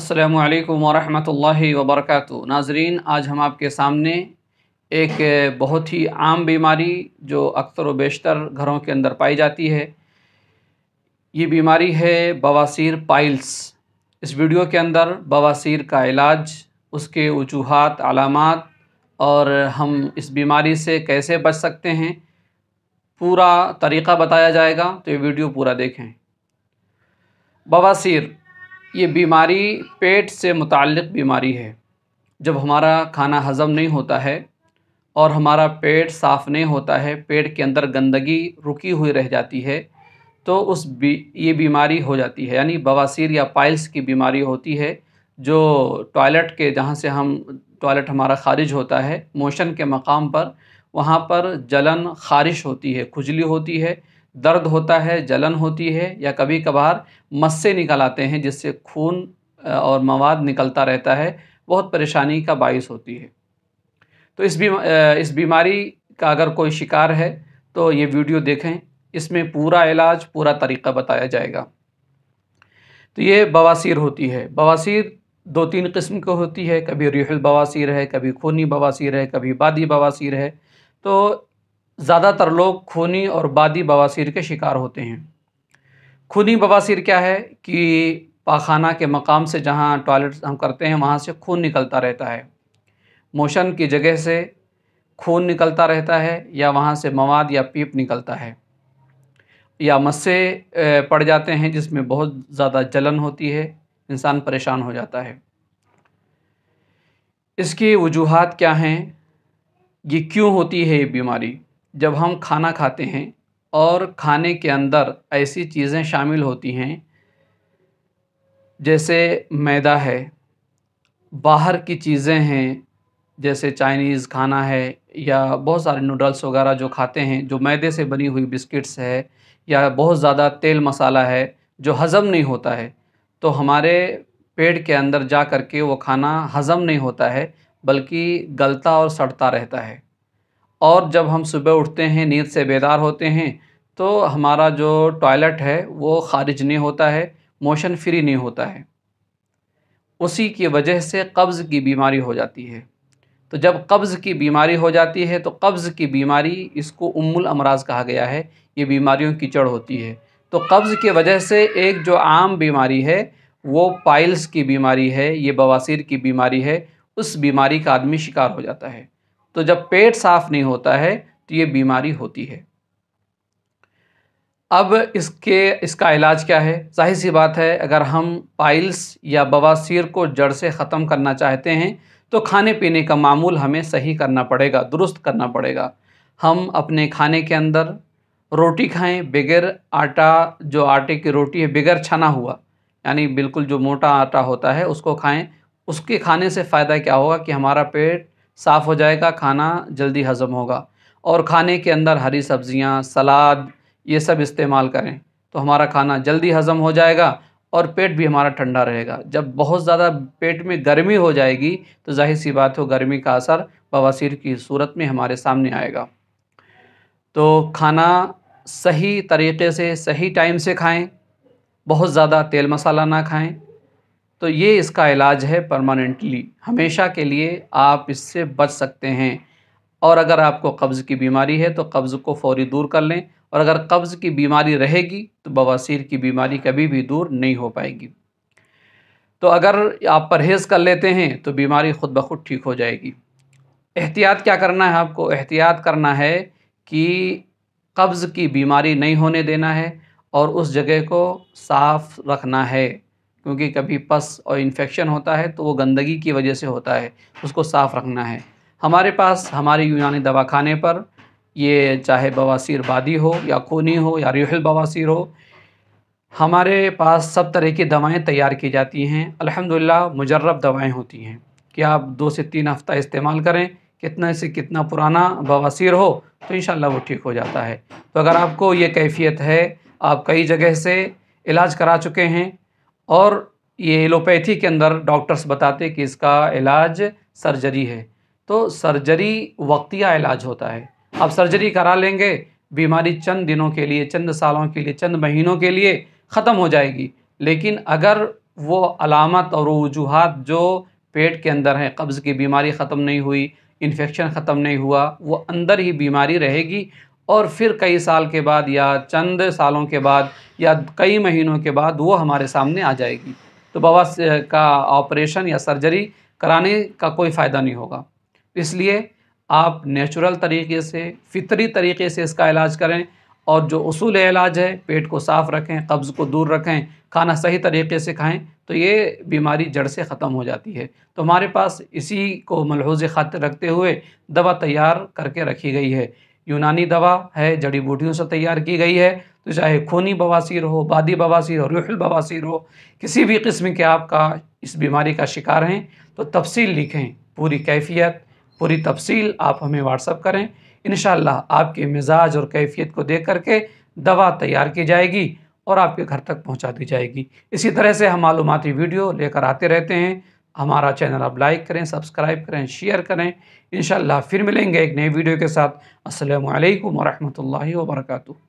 अस्सलाम वालेकुम वरहमतुल्लाहि वबरकatuh नाजरीन आज हम आपके सामने एक बहुत ही आम बीमारी जो अक्सर व बेशतर घरों के अंदर पाई जाती है ये बीमारी है बवासीर पाइल्स इस वीडियो के अंदर बवासीर का इलाज उसके वजूहत अलामत और हम इस बीमारी से कैसे बच सकते हैं पूरा तरीक़ा बताया जाएगा तो ये वीडियो पूरा देखें बवासीर ये बीमारी पेट से मुतक़ बीमारी है जब हमारा खाना हज़म नहीं होता है और हमारा पेट साफ़ नहीं होता है पेट के अंदर गंदगी रुकी हुई रह जाती है तो उस बी ये बीमारी हो जाती है यानी बवासीर या पाइल्स की बीमारी होती है जो टॉयलेट के जहाँ से हम टॉयलेट हमारा ख़ारिज होता है मोशन के मकाम पर वहाँ पर जलन ख़ारिश होती है खुजली होती है दर्द होता है जलन होती है या कभी कभार मस्से निकल आते हैं जिससे खून और मवाद निकलता रहता है बहुत परेशानी का बायस होती है तो इस बीमा इस बीमारी का अगर कोई शिकार है तो ये वीडियो देखें इसमें पूरा इलाज पूरा तरीका बताया जाएगा तो ये बवासीर होती है बवासीर दो तीन किस्म की होती है कभी रिहल बवासीर है कभी खूनी बवासीर है कभी बादी बवासीर है तो ज़्यादातर लोग खूनी और बादी बवासीर के शिकार होते हैं खूनी बवासीर क्या है कि पाखाना के मकाम से जहाँ टॉयलेट हम करते हैं वहाँ से खून निकलता रहता है मोशन की जगह से खून निकलता रहता है या वहाँ से मवाद या पीप निकलता है या मस्से पड़ जाते हैं जिसमें बहुत ज़्यादा जलन होती है इंसान परेशान हो जाता है इसकी वजूहत क्या हैं ये क्यों होती है ये बीमारी जब हम खाना खाते हैं और खाने के अंदर ऐसी चीज़ें शामिल होती हैं जैसे मैदा है बाहर की चीज़ें हैं जैसे चाइनीज़ खाना है या बहुत सारे नूडल्स वगैरह जो खाते हैं जो मैदे से बनी हुई बिस्किट्स है या बहुत ज़्यादा तेल मसाला है जो हज़म नहीं होता है तो हमारे पेट के अंदर जा कर के वो खाना हज़म नहीं होता है बल्कि गलता और सड़ता रहता है और जब हम सुबह उठते हैं नींद से बेदार होते हैं तो हमारा जो टॉयलेट है वो ख़ारिज नहीं होता है मोशन फ्री नहीं होता है उसी की वजह से कब्ज़ की बीमारी हो जाती है तो जब कब्ज़ की बीमारी हो जाती है तो कब्ज़ की बीमारी इसको उम्मुल अमराज कहा गया है ये बीमारियों की जड़ होती है तो कब्ज़ की वजह से एक जो आम बीमारी है वो पाइल्स की बीमारी है ये बवासीर की बीमारी है उस बीमारी का आदमी शिकार हो जाता है तो जब पेट साफ नहीं होता है तो ये बीमारी होती है अब इसके इसका इलाज क्या है जाहिर सी बात है अगर हम पाइल्स या बवासीर को जड़ से ख़त्म करना चाहते हैं तो खाने पीने का मामूल हमें सही करना पड़ेगा दुरुस्त करना पड़ेगा हम अपने खाने के अंदर रोटी खाएं बगैर आटा जो आटे की रोटी है बगैर छना हुआ यानी बिल्कुल जो मोटा आटा होता है उसको खाएं उसके खाने से फ़ायदा क्या होगा कि हमारा पेट साफ़ हो जाएगा खाना जल्दी हज़म होगा और खाने के अंदर हरी सब्ज़ियाँ सलाद ये सब इस्तेमाल करें तो हमारा खाना जल्दी हज़म हो जाएगा और पेट भी हमारा ठंडा रहेगा जब बहुत ज़्यादा पेट में गर्मी हो जाएगी तो जाहिर सी बात हो गर्मी का असर बवासीर की सूरत में हमारे सामने आएगा तो खाना सही तरीके से सही टाइम से खाएं बहुत ज़्यादा तेल मसाला ना खाएं तो ये इसका इलाज है परमानेंटली हमेशा के लिए आप इससे बच सकते हैं और अगर आपको कब्ज़ की बीमारी है तो कब्ज़ को फौरी दूर कर लें और अगर कब्ज़ की बीमारी रहेगी तो बवासीर की बीमारी कभी भी दूर नहीं हो पाएगी तो अगर आप परहेज़ कर लेते हैं तो बीमारी खुद ब खुद ठीक हो जाएगी एहतियात क्या करना है आपको एहतियात करना है कि कब्ज़ की बीमारी नहीं होने देना है और उस जगह को साफ़ रखना है क्योंकि कभी पस और इन्फेक्शन होता है तो वो गंदगी की वजह से होता है उसको साफ़ रखना है हमारे पास हमारे यूनानी दवाखाने पर ये चाहे बवासीर बादी हो या खूनी हो या रिहल बवासीर हो हमारे पास सब तरह की दवाएं तैयार की जाती हैं अल्हम्दुलिल्लाह मुजरब दवाएं होती हैं कि आप दो से तीन हफ़्ता इस्तेमाल करें कितना से कितना पुराना बवासीर हो तो इन वो ठीक हो जाता है तो अगर आपको ये कैफियत है आप कई जगह से इलाज करा चुके हैं और ये एलोपैथी के अंदर डॉक्टर्स बताते कि इसका इलाज सर्जरी है तो सर्जरी वक्तिया इलाज होता है आप सर्जरी करा लेंगे बीमारी चंद दिनों के लिए चंद सालों के लिए चंद महीनों के लिए ख़त्म हो जाएगी लेकिन अगर वो अलामत और वजूहत जो पेट के अंदर हैं कब्ज़ की बीमारी ख़त्म नहीं हुई इन्फेक्शन ख़त्म नहीं हुआ वो अंदर ही बीमारी रहेगी और फिर कई साल के बाद या चंद सालों के बाद या कई महीनों के बाद वो हमारे सामने आ जाएगी तो बवास का ऑपरेशन या सर्जरी कराने का कोई फ़ायदा नहीं होगा इसलिए आप नेचुरल तरीके से फितरी तरीके से इसका इलाज करें और जो असूल इलाज है पेट को साफ़ रखें कब्ज़ को दूर रखें खाना सही तरीके से खाएं तो ये बीमारी जड़ से ख़त्म हो जाती है तो हमारे पास इसी को मलहूज खातिर रखते हुए दवा तैयार करके रखी गई है यूनानी दवा है जड़ी बूटियों से तैयार की गई है तो चाहे खूनी बवासीर हो बादी बवासीर हो रूहल बवासीर हो किसी भी किस्म के आपका इस बीमारी का शिकार हैं तो तफसील लिखें पूरी कैफियत पूरी तफसील आप हमें व्हाट्सअप करें इन आपके मिजाज और कैफियत को देख करके दवा तैयार की जाएगी और आपके घर तक पहुंचा दी जाएगी इसी तरह से हम मालूमती वीडियो लेकर आते रहते हैं हमारा चैनल आप लाइक करें सब्सक्राइब करें शेयर करें इन फिर मिलेंगे एक नए वीडियो के साथ असलकम वरहमल वर्का